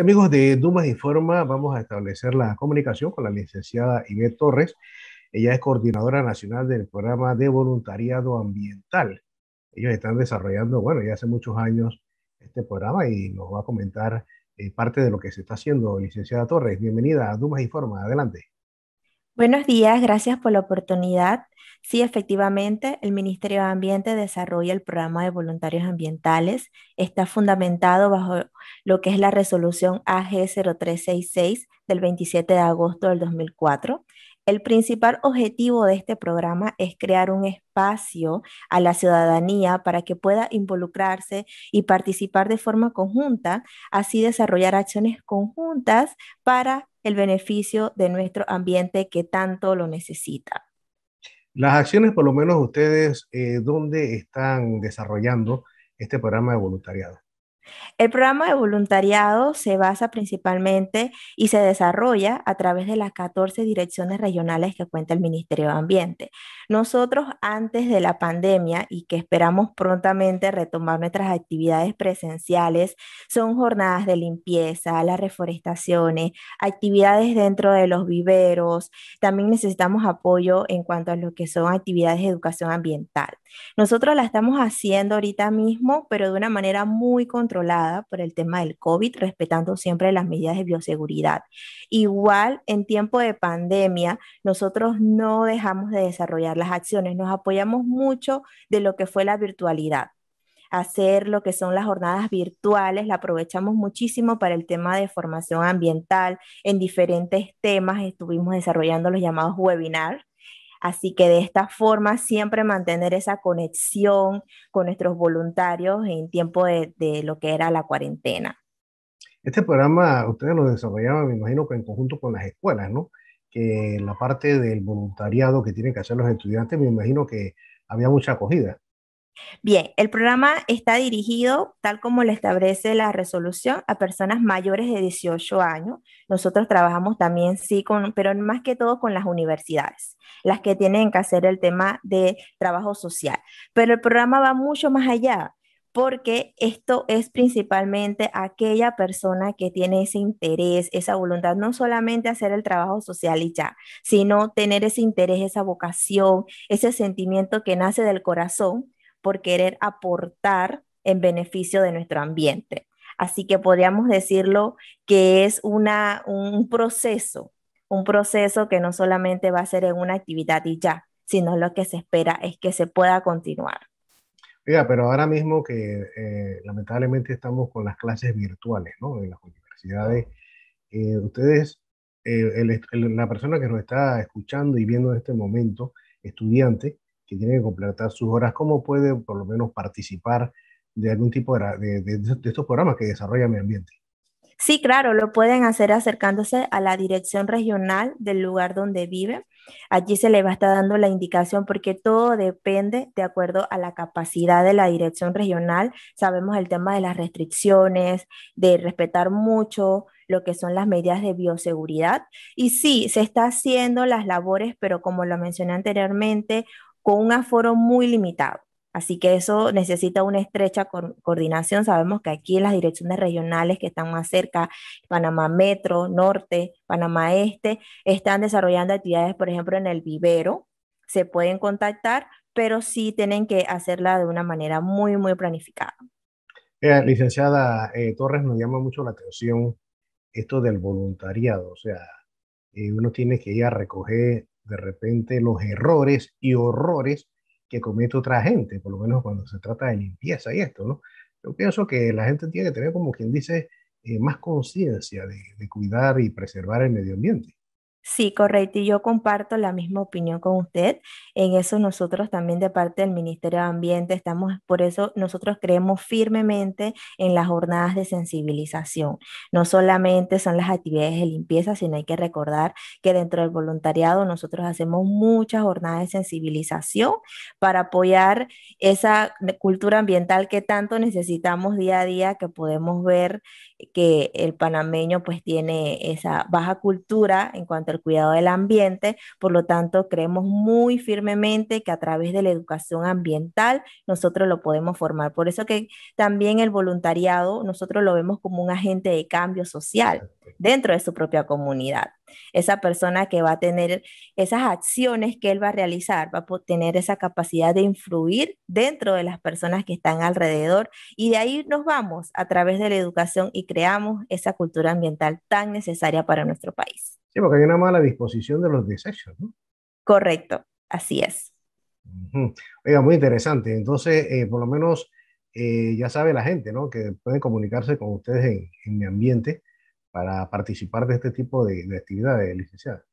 amigos de Dumas Informa, vamos a establecer la comunicación con la licenciada Ivette Torres. Ella es coordinadora nacional del programa de voluntariado ambiental. Ellos están desarrollando, bueno, ya hace muchos años este programa y nos va a comentar eh, parte de lo que se está haciendo. Licenciada Torres, bienvenida a Dumas Informa, adelante. Buenos días, gracias por la oportunidad. Sí, efectivamente, el Ministerio de Ambiente desarrolla el programa de voluntarios ambientales. Está fundamentado bajo lo que es la resolución AG 0366 del 27 de agosto del 2004. El principal objetivo de este programa es crear un espacio a la ciudadanía para que pueda involucrarse y participar de forma conjunta, así desarrollar acciones conjuntas para el beneficio de nuestro ambiente que tanto lo necesita. Las acciones, por lo menos ustedes, eh, ¿dónde están desarrollando este programa de voluntariado? El programa de voluntariado se basa principalmente y se desarrolla a través de las 14 direcciones regionales que cuenta el Ministerio de Ambiente. Nosotros antes de la pandemia y que esperamos prontamente retomar nuestras actividades presenciales son jornadas de limpieza, las reforestaciones, actividades dentro de los viveros. También necesitamos apoyo en cuanto a lo que son actividades de educación ambiental. Nosotros la estamos haciendo ahorita mismo, pero de una manera muy controlada por el tema del COVID, respetando siempre las medidas de bioseguridad. Igual, en tiempo de pandemia, nosotros no dejamos de desarrollar las acciones, nos apoyamos mucho de lo que fue la virtualidad hacer lo que son las jornadas virtuales, la aprovechamos muchísimo para el tema de formación ambiental en diferentes temas, estuvimos desarrollando los llamados webinars Así que de esta forma siempre mantener esa conexión con nuestros voluntarios en tiempo de, lo que era la cuarentena. Este programa ustedes lo desarrollaban, me imagino que en conjunto con las escuelas, ¿no? Que la parte del voluntariado que tienen que hacer los estudiantes, me imagino que había mucha acogida. Bien, el programa está dirigido, tal como lo establece la resolución, a personas mayores de 18 años. Nosotros trabajamos también, sí, con, pero más que todo con las universidades, las que tienen que hacer el tema de trabajo social. Pero el programa va mucho más allá, porque esto es principalmente aquella persona que tiene ese interés, esa voluntad, no solamente hacer el trabajo social y ya, sino tener ese interés, esa vocación, ese sentimiento que nace del corazón por querer aportar en beneficio de nuestro ambiente. Así que podríamos decirlo que es una, un proceso, un proceso que no solamente va a ser en una actividad y ya, sino lo que se espera es que se pueda continuar. Mira, pero ahora mismo que eh, lamentablemente estamos con las clases virtuales, ¿no? En las universidades, eh, ustedes, eh, la persona que nos está escuchando y viendo en este momento, estudiante, que tiene que completar sus horas, cómo puede por lo menos participar de algún tipo de, de, estos programas que desarrolla mi Ambiente. Sí, claro, lo pueden hacer acercándose a la dirección regional del lugar donde vive. Allí se le va a estar dando la indicación porque todo depende de acuerdo a la capacidad de la dirección regional. Sabemos el tema de las restricciones, de respetar mucho lo que son las medidas de bioseguridad. Y sí, se está haciendo las labores, pero como lo mencioné anteriormente, con un aforo muy limitado. Así que eso necesita una estrecha coordinación. Sabemos que aquí las direcciones regionales que están más cerca, Panamá Metro, Norte, Panamá Este, están desarrollando actividades, por ejemplo, en el vivero. Se pueden contactar, pero sí tienen que hacerla de una manera muy, muy planificada. Eh, licenciada eh, Torres, nos llama mucho la atención esto del voluntariado. O sea, eh, uno tiene que ir a recoger de repente los errores y horrores que comete otra gente, por lo menos cuando se trata de limpieza y esto, ¿no? Yo pienso que la gente tiene que tener, como quien dice, eh, más conciencia de, de cuidar y preservar el medio ambiente. Sí, correcto. Y yo comparto la misma opinión con usted. En eso nosotros también de parte del Ministerio de Ambiente estamos, por eso nosotros creemos firmemente en las jornadas de sensibilización. No solamente son las actividades de limpieza, sino hay que recordar que dentro del voluntariado nosotros hacemos muchas jornadas de sensibilización para apoyar esa cultura ambiental que tanto necesitamos día a día, que podemos ver que el panameño pues tiene esa baja cultura en cuanto a cuidado del ambiente. Por lo tanto, creemos muy firmemente que a través de la educación ambiental nosotros lo podemos formar. Por eso que también el voluntariado nosotros lo vemos como un agente de cambio social dentro de su propia comunidad. Esa persona que va a tener esas acciones que él va a realizar, va a tener esa capacidad de influir dentro de las personas que están alrededor y de ahí nos vamos a través de la educación y creamos esa cultura ambiental tan necesaria para nuestro país. Sí, porque hay una mala disposición de los desechos, ¿no? Correcto, así es. Oiga, muy interesante. Entonces, eh, por lo menos eh, ya sabe la gente, ¿no? Que pueden comunicarse con ustedes en, mi ambiente para participar de este tipo de, de actividades, licenciada.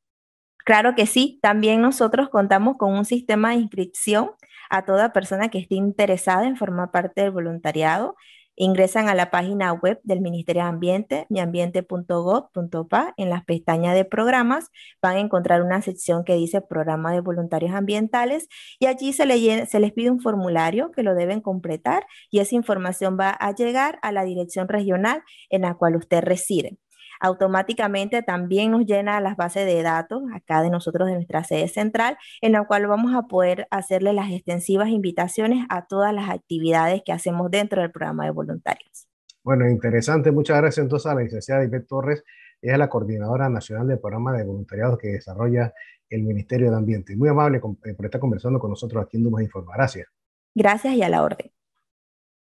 Claro que sí, también nosotros contamos con un sistema de inscripción a toda persona que esté interesada en formar parte del voluntariado Ingresan a la página web del Ministerio de Ambiente, miambiente.gov.pa. En las pestañas de programas van a encontrar una sección que dice Programa de Voluntarios Ambientales y allí se, se les pide un formulario que lo deben completar y esa información va a llegar a la dirección regional en la cual usted reside automáticamente también nos llena las bases de datos acá de nosotros de nuestra sede central, en la cual vamos a poder hacerle las extensivas invitaciones a todas las actividades que hacemos dentro del programa de voluntarios. Bueno, interesante. Muchas gracias entonces a la licenciada Ivette Torres. Ella es la coordinadora nacional del programa de voluntariados que desarrolla el Ministerio de Ambiente. Muy amable eh, por estar conversando con nosotros aquí en Dumas Informa. Gracias. Gracias y a la orden.